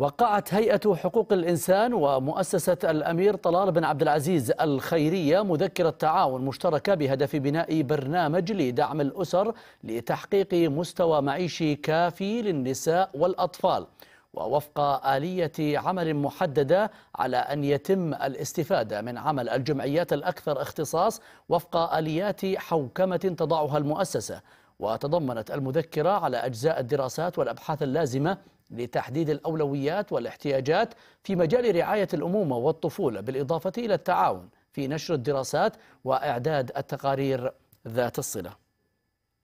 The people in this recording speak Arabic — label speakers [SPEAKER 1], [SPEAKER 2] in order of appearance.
[SPEAKER 1] وقعت هيئة حقوق الإنسان ومؤسسة الأمير طلال بن عبد العزيز الخيرية مذكرة تعاون مشتركة بهدف بناء برنامج لدعم الأسر لتحقيق مستوى معيشي كافي للنساء والأطفال ووفق آلية عمل محددة على أن يتم الاستفادة من عمل الجمعيات الأكثر اختصاص وفق آليات حوكمة تضعها المؤسسة وتضمنت المذكرة على أجزاء الدراسات والأبحاث اللازمة لتحديد الأولويات والاحتياجات في مجال رعاية الأمومة والطفولة بالإضافة إلى التعاون في نشر الدراسات وإعداد التقارير ذات الصلة